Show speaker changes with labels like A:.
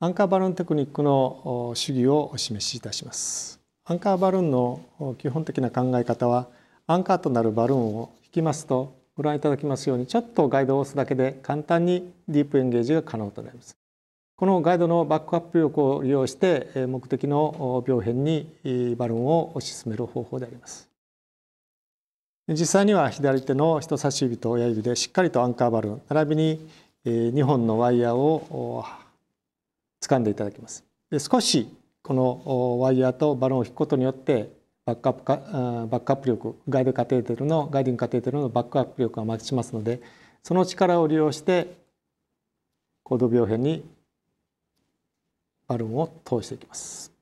A: アンカーバルーンテクニックの主義をお示しいたします。アンカーバルーンの基本的な考え方はアンカーとなるバルーンを引きますとご覧いただきますようにちょっとガイドを押すだけで簡単にディープエンゲージが可能となります。このガイドのバックアップ力を利用して目的の病変にバルーンを推し進める方法であります。実際には左手の人差し指と親指でしっかりとアンカーバルーン並びに2本のワイヤーを掴んでいただきます。で少しこのワイヤーとバロンを引くことによってバックアップかバックアップ力ガイドカテーテルのガイディングカテーテルのバックアップ力が増しますのでその力を利用して高度病変にバルーンを通していきます。